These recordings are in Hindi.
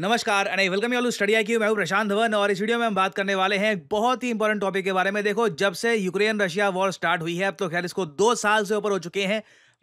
नमस्कार and I welcome you all study I Q मैं हूं प्रशांत धवन और इस वीडियो में हम बात करने वाले हैं एक बहुत ही इंपॉर्टेंट टॉपिक के बारे में देखो जब से यूक्रेन रशिया वॉर स्टार्ट हुई है अब तो खैर इसको दो साल से ऊपर हो चुके हैं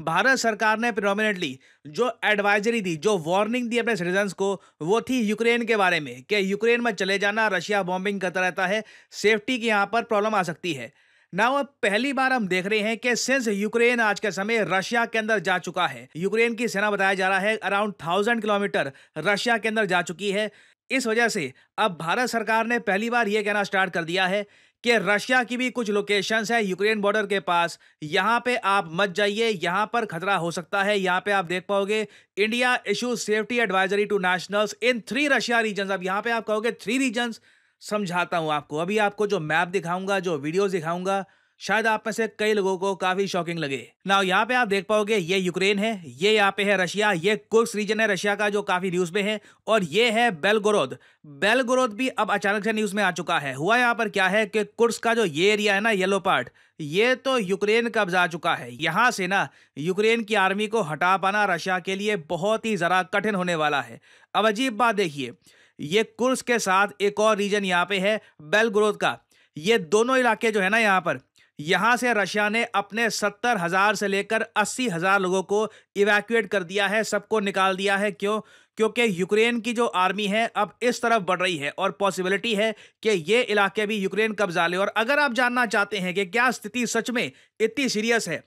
भारत सरकार ने प्रोमिनेंटली जो एडवाइजरी दी जो वार्निंग दी अपने सिटीजन्स को वो थी यूक्रेन के बारे में कि यूक्रेन में चले जाना रशिया बॉम्बिंग करता रहता है सेफ्टी की यहाँ पर प्रॉब्लम आ सकती है नाउ अब पहली बार हम देख रहे हैं कि सिंस यूक्रेन आज के समय रशिया के अंदर जा चुका है यूक्रेन की सेना बताया जा रहा है अराउंड थाउजेंड किलोमीटर रशिया के अंदर जा चुकी है इस वजह से अब भारत सरकार ने पहली बार यह कहना स्टार्ट कर दिया है कि रशिया की भी कुछ लोकेशंस है यूक्रेन बॉर्डर के पास यहाँ पे आप मत जाइए यहाँ पर खतरा हो सकता है यहाँ पे आप देख पाओगे India issue safety advisory to nationals in three Russia region अब यहाँ पे आप कहोगे थ्री रीजन्स समझाता हूँ आपको अभी आपको जो मैप दिखाऊंगा जो वीडियोस दिखाऊंगा शायद आप में से कई लोगों को काफी शॉकिंग लगे ना यहाँ पे आप देख पाओगे ये यूक्रेन है ये यहाँ पे है रशिया ये कुर्स रीजन है रशिया का जो काफी न्यूज में है और ये है बेलगोरोद बेलगोरोद भी अब अचानक से न्यूज में आ चुका है हुआ यहाँ पर क्या है कि कुर्स का जो ये एरिया है ना येलो पार्ट ये तो यूक्रेन कब्जा जा चुका है यहां से ना यूक्रेन की आर्मी को हटा पाना रशिया के लिए बहुत ही ज़रा कठिन होने वाला है अब अजीब बात देखिए ये कुर्स के साथ एक और रीजन यहाँ पे है बेलग्रोद का ये दोनों इलाके जो है ना यहाँ पर यहाँ से रशिया ने अपने सत्तर हज़ार से लेकर अस्सी हज़ार लोगों को इवैक्यूएट कर दिया है सबको निकाल दिया है क्यों क्योंकि यूक्रेन की जो आर्मी है अब इस तरफ बढ़ रही है और पॉसिबिलिटी है कि ये इलाके भी यूक्रेन कब्जा ले और अगर आप जानना चाहते हैं कि क्या स्थिति सच में इतनी सीरियस है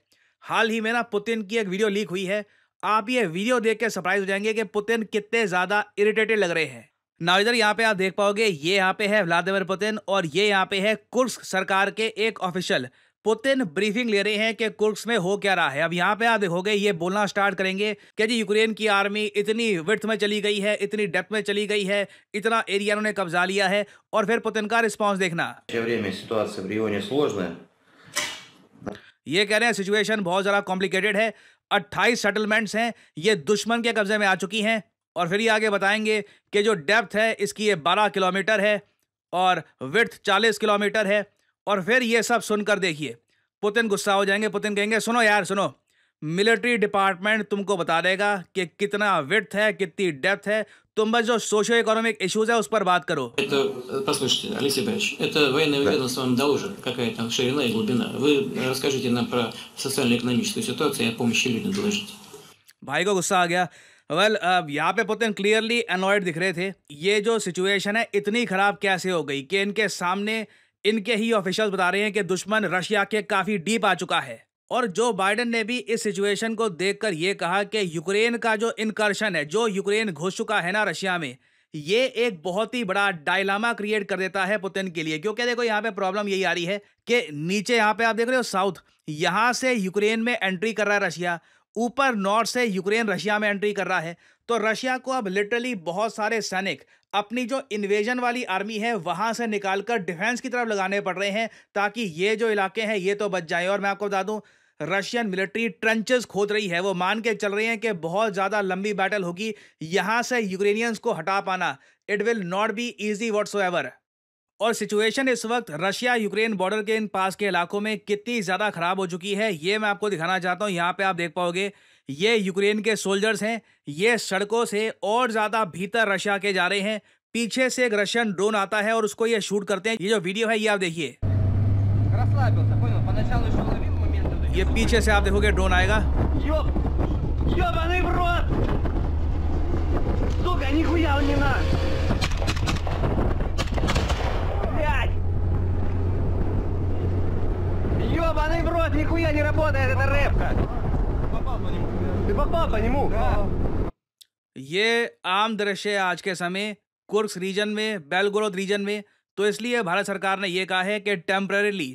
हाल ही में ना पुतिन की एक वीडियो लीक हुई है आप ये वीडियो देख के सरप्राइज हो जाएंगे कि पुतिन कितने ज़्यादा इरिटेटेड लग रहे हैं ना इधर यहाँ पे आप देख पाओगे ये यहाँ पे है व्लादिमिर पुतिन और ये यहाँ पे है कुर्स सरकार के एक ऑफिशियल पुतिन ब्रीफिंग ले रहे हैं कि कुर्स में हो क्या रहा है अब यहाँ पे आप देखोगे ये बोलना स्टार्ट करेंगे कि जी यूक्रेन की आर्मी इतनी विथ में चली गई है इतनी डेप्थ में चली गई है इतना एरिया उन्होंने कब्जा लिया है और फिर पुतिन का रिस्पॉन्स देखना ये कह रहे हैं सिचुएशन बहुत ज़्यादा कॉम्प्लिकेटेड है 28 सेटलमेंट्स हैं ये दुश्मन के कब्जे में आ चुकी हैं और फिर ये आगे बताएंगे कि जो डेप्थ है इसकी ये बारह किलोमीटर है और विथ 40 किलोमीटर है और फिर ये सब सुनकर देखिए पुतिन गुस्सा हो जाएंगे पुतिन कहेंगे सुनो यार सुनो मिलिट्री डिपार्टमेंट तुमको बता देगा कि कितना विर्थ है कितनी डेप्थ है तुम बस जो सोशो इकोनॉमिक इश्यूज है उस पर बात करो भाई को गुस्सा आ गया वेल uh, यहाँ पे पुतिन क्लियरली अनॉयड दिख रहे थे ये जो सिचुएशन है इतनी खराब कैसे हो गई कि इनके सामने इनके ही ऑफिशियल्स बता रहे हैं कि दुश्मन रशिया के काफी डीप आ चुका है और जो बाइडन ने भी इस सिचुएशन को देखकर ये कहा कि यूक्रेन का जो इनकर्शन है जो यूक्रेन घुस चुका है ना रशिया में ये एक बहुत ही बड़ा डायलामा क्रिएट कर देता है पुतिन के लिए क्योंकि देखो यहाँ पे प्रॉब्लम यही आ रही है कि नीचे यहाँ पे आप देख रहे हो साउथ यहाँ से यूक्रेन में एंट्री कर रहा है रशिया ऊपर नॉर्थ से यूक्रेन रशिया में एंट्री कर रहा है तो रशिया को अब लिटरली बहुत सारे सैनिक अपनी जो इन्वेजन वाली आर्मी है वहां से निकालकर डिफेंस की तरफ लगाने पड़ रहे हैं ताकि ये जो इलाके हैं ये तो बच जाए और मैं आपको बता दूं रशियन मिलिट्री ट्रेंचेस खोद रही है वो मान के चल रहे हैं कि बहुत ज़्यादा लंबी बैटल होगी यहाँ से यूक्रेनियंस को हटा पाना it will not be easy whatsoever और सिचुएशन इस वक्त रशिया यूक्रेन बॉर्डर के इन पास के इलाकों में कितनी ज़्यादा ख़राब हो चुकी है ये मैं आपको दिखाना चाहता हूँ यहाँ पे आप देख पाओगे ये यूक्रेन के सोल्जर्स हैं ये सड़कों से और ज़्यादा भीतर रशिया के जा रहे हैं पीछे से एक रशियन ड्रोन आता है और उसको ये शूट करते हैं ये जो वीडियो है ये आप देखिए ये पीछे से आप देखोगे ड्रोन आएगा ёб, ёбаный в рот! Сука, нихуя не надо! Вот, нихуя не работает это рэпка. Попал по нему. Ты попал по нему? Да. ये आम दृश्य है आज के समय कुर्स रीजन में बेलगोरोद रीजन में तो इसलिए भारत सरकार ने यह कहा है कि टेम्परेली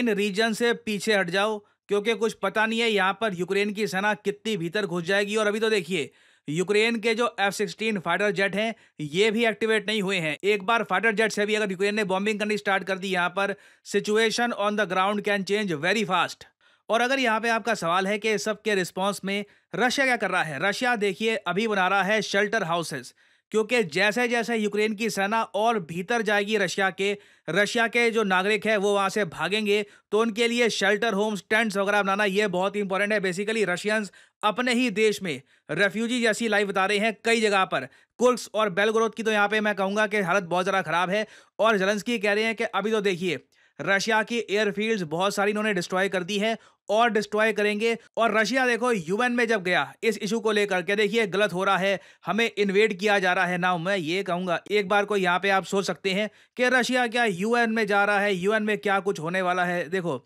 इन रीजन से पीछे हट जाओ क्योंकि कुछ पता नहीं है यहाँ पर यूक्रेन की सेना कितनी भीतर घुस जाएगी और अभी तो देखिए यूक्रेन के जो एफ सिक्सटीन फाइटर जेट हैं ये भी एक्टिवेट नहीं हुए हैं एक बार फाइटर जेट से भी अगर यूक्रेन ने बॉम्बिंग करनी स्टार्ट कर दी यहाँ पर situation on the ground can change very fast और अगर यहाँ पे आपका सवाल है कि सबके रिस्पॉन्स में रशिया क्या कर रहा है रशिया देखिए अभी बना रहा है शेल्टर हाउसेस क्योंकि जैसे जैसे यूक्रेन की सेना और भीतर जाएगी रशिया के रशिया के जो नागरिक है वो वहाँ से भागेंगे तो उनके लिए शेल्टर होम्स टेंट्स वगैरह बनाना ये बहुत ही इंपॉर्टेंट है बेसिकली रशियंस अपने ही देश में रेफ्यूजी जैसी लाइफ बता रहे हैं कई जगह पर कुर्स और बेलग्रोथ की तो यहाँ पे मैं कहूँगा कि हालत बहुत ज़्यादा ख़राब है और जलंसकी कह रहे हैं कि अभी तो देखिए रशिया की एयरफील्ड्स बहुत सारी इन्होंने डिस्ट्रॉय कर दी है और डिस्ट्रॉय करेंगे और रशिया देखो यूएन में जब गया इस इशू को लेकर के देखिए गलत हो रहा है हमें इन्वेड किया जा रहा है ना मैं ये कहूंगा एक बार को यहाँ पे आप सोच सकते हैं कि रशिया क्या यूएन में जा रहा है यूएन में क्या कुछ होने वाला है देखो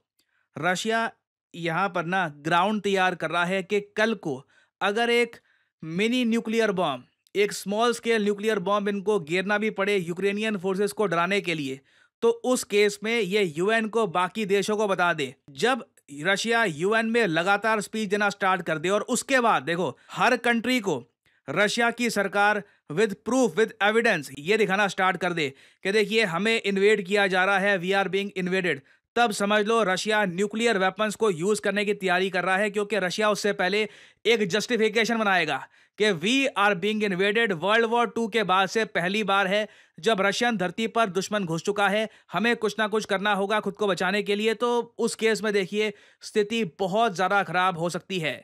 रशिया यहाँ पर ना ग्राउंड तैयार कर रहा है कि कल को अगर एक मिनी न्यूक्लियर बॉम्ब एक स्मॉल स्केल न्यूक्लियर बॉम्ब इनको गिरना भी पड़े यूक्रेनियन फोर्सेस को डराने के लिए तो उस केस में ये यूएन को बाकी देशों को बता दे जब रशिया यूएन में लगातार स्पीच देना स्टार्ट कर दे और उसके बाद देखो हर कंट्री को रशिया की सरकार विद प्रूफ विद एविडेंस ये दिखाना स्टार्ट कर दे कि देखिए हमें इन्वेड किया जा रहा है वी आर बींग इन्वेडेड तब समझ लो रशिया न्यूक्लियर वेपन्स को यूज करने की तैयारी कर रहा है क्योंकि रशिया उससे पहले एक जस्टिफिकेशन बनाएगा कि we are being invaded world war two के बाद से पहली बार है जब रशियन धरती पर दुश्मन घुस चुका है हमें कुछ ना कुछ करना होगा खुद को बचाने के लिए तो उस केस में देखिए स्थिति बहुत ज़्यादा खराब हो सकती है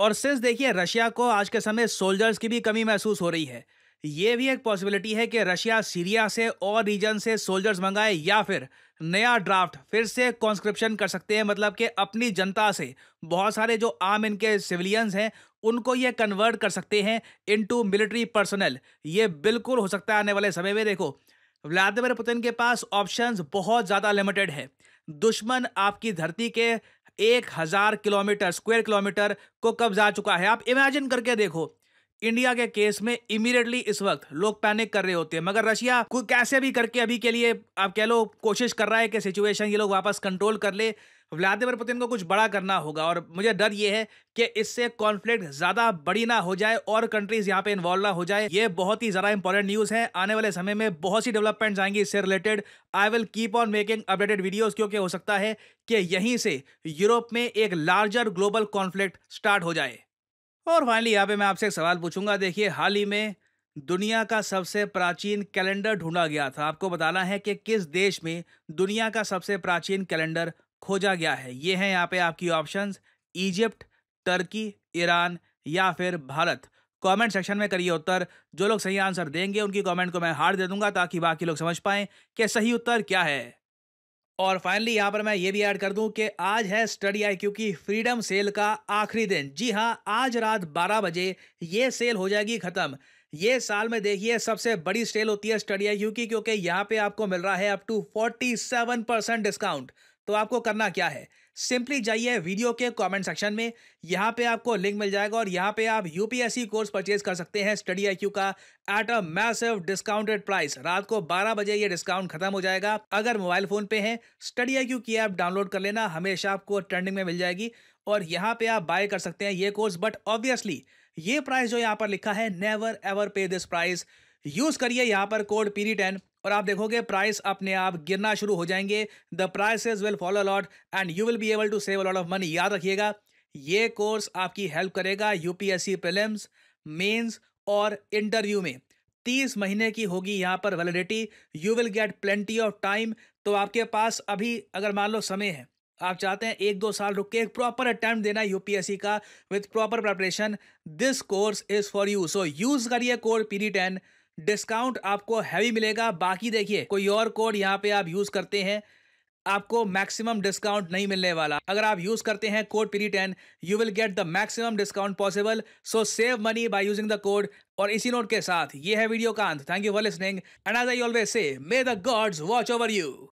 और सिंस देखिए रशिया को आज के समय सोल्जर्स की भी कमी महसूस हो रही है ये भी एक पॉसिबिलिटी है कि रशिया सीरिया से और रीजन से सोल्जर्स मंगाए या फिर नया ड्राफ्ट फिर से कॉन्स्क्रिप्शन कर सकते हैं मतलब कि अपनी जनता से बहुत सारे जो आम इनके सिविलियंस हैं उनको ये कन्वर्ट कर सकते हैं इनटू मिलिट्री पर्सनल ये बिल्कुल हो सकता है आने वाले समय में देखो व्लादिमिर पुतिन के पास ऑप्शंस बहुत ज़्यादा लिमिटेड है दुश्मन आपकी धरती के एक हज़ार किलोमीटर स्क्वायर किलोमीटर को कब्जा चुका है आप इमेजिन करके देखो इंडिया के केस में इमीडिएटली इस वक्त लोग पैनिक कर रहे होते हैं मगर रशिया को कैसे भी करके अभी के लिए आप कह लो कोशिश कर रहा है कि सिचुएशन ये लोग वापस कंट्रोल कर ले व्लादिमिर पुतिन को कुछ बड़ा करना होगा और मुझे डर ये है कि इससे कॉन्फ्लिक्ट ज़्यादा बड़ी ना हो जाए और कंट्रीज यहाँ पे इन्वॉल्व ना हो जाए ये बहुत ही ज़्यादा इंपॉर्टेंट न्यूज़ है आने वाले समय में बहुत सी डेवलपमेंट्स आएंगी इससे related I will keep on making updated videos क्योंकि हो सकता है कि यहीं से यूरोप में एक लार्जर ग्लोबल कॉन्फ्लिक्ट स्टार्ट हो जाए और फाइनली यहाँ पे मैं आपसे एक सवाल पूछूंगा देखिए हाल ही में दुनिया का सबसे प्राचीन कैलेंडर ढूंढा गया था आपको बताना है कि किस देश में दुनिया का सबसे प्राचीन कैलेंडर खोजा गया है ये है यहाँ पे आपकी ऑप्शंस इजिप्ट टर्की ईरान या फिर भारत कमेंट सेक्शन में करिए उत्तर जो लोग सही आंसर देंगे उनकी कमेंट को मैं हार दे दूंगा ताकि बाकी लोग समझ पाएं कि सही उत्तर क्या है और फाइनली यहाँ पर मैं ये भी ऐड कर दूं कि आज है स्टडी आई की फ्रीडम सेल का आखिरी दिन जी हाँ आज रात 12 बजे ये सेल हो जाएगी ख़त्म ये साल में देखिए सबसे बड़ी सेल होती है स्टडी आई क्यू की क्योंकि यहाँ पे आपको मिल रहा है अप टू 47 परसेंट डिस्काउंट तो आपको करना क्या है सिंपली जाइए वीडियो के कमेंट सेक्शन में यहाँ पे आपको लिंक मिल जाएगा और यहाँ पे आप यूपीएससी कोर्स परचेज कर सकते हैं स्टडी आई का at a massive discounted price रात को 12 बजे ये डिस्काउंट खत्म हो जाएगा अगर मोबाइल फोन पे हैं स्टडी आई की ऐप डाउनलोड कर लेना हमेशा आपको ट्रेंडिंग में मिल जाएगी और यहाँ पे आप बाय कर सकते हैं ये कोर्स बट ऑब्वियसली ये प्राइस जो यहाँ पर लिखा है never ever pay this price use करिए यहाँ पर कोड पीरी टेन और आप देखोगे प्राइस अपने आप गिरना शुरू हो जाएंगे the is will follow a lot and you will be able to save lot of money याद रखिएगा ये कोर्स आपकी हेल्प करेगा यूपीएससी प्रिलिम्स मेंस और इंटरव्यू में तीस महीने की होगी यहाँ पर validity you will get plenty of time तो आपके पास अभी अगर मान लो समय है आप चाहते हैं एक दो साल रुक के एक प्रॉपर अटैम्प्ट देना यूपीएससी का with proper preparation this course is for you so use करिए कोर पीरी टेन डिस्काउंट आपको हैवी मिलेगा बाकी देखिए कोई और कोड यहाँ पे आप यूज करते हैं आपको मैक्सिमम डिस्काउंट नहीं मिलने वाला अगर आप यूज करते हैं कोड पीरी ten you will get the maximum discount possible so save money by using the code और इसी नोट के साथ ये है वीडियो का अंत thank you for listening and as I always say may the gods watch over you